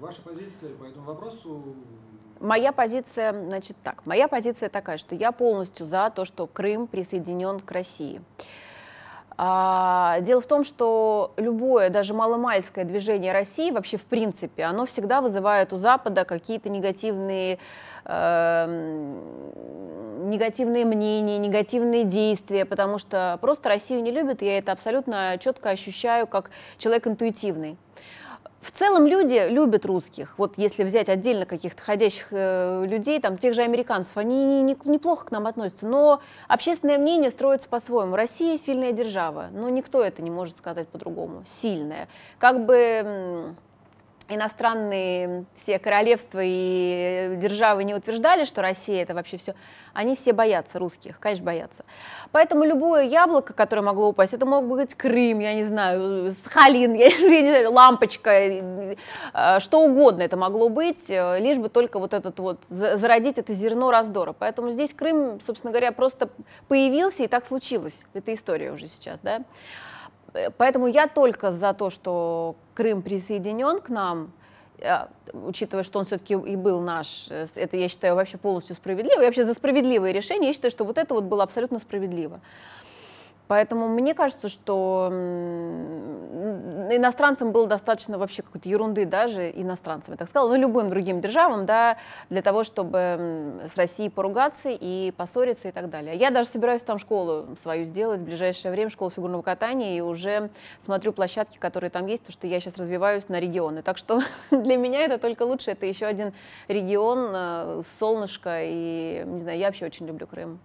Ваша позиция по этому вопросу? Моя позиция, значит так, моя позиция такая, что я полностью за то, что Крым присоединен к России. А, дело в том, что любое, даже маломальское движение России, вообще в принципе, оно всегда вызывает у Запада какие-то негативные, э, негативные мнения, негативные действия, потому что просто Россию не любят, я это абсолютно четко ощущаю как человек интуитивный. В целом люди любят русских. Вот если взять отдельно каких-то ходящих э, людей, там тех же американцев, они не, не, неплохо к нам относятся. Но общественное мнение строится по-своему. Россия сильная держава, но никто это не может сказать по-другому. Сильная. Как бы иностранные все королевства и державы не утверждали, что Россия это вообще все, они все боятся русских, конечно, боятся. Поэтому любое яблоко, которое могло упасть, это мог быть Крым, я не знаю, Сахалин, я, я не знаю, лампочка, э, э, что угодно это могло быть, э, лишь бы только вот этот вот, зародить это зерно раздора. Поэтому здесь Крым, собственно говоря, просто появился и так случилось. Это история уже сейчас, да. Э, поэтому я только за то, что Крым присоединен к нам, э, учитывая, что он все-таки и был наш, э, это, я считаю, вообще полностью справедливо. Я вообще за справедливое решение я считаю, что вот это вот было абсолютно справедливо. Поэтому мне кажется, что иностранцам было достаточно вообще какой-то ерунды даже, иностранцам, я так сказала, но ну, любым другим державам, да, для того, чтобы с Россией поругаться и поссориться и так далее. Я даже собираюсь там школу свою сделать в ближайшее время, школу фигурного катания, и уже смотрю площадки, которые там есть, потому что я сейчас развиваюсь на регионы. Так что для меня это только лучше, это еще один регион, э, солнышко, и, не знаю, я вообще очень люблю Крым.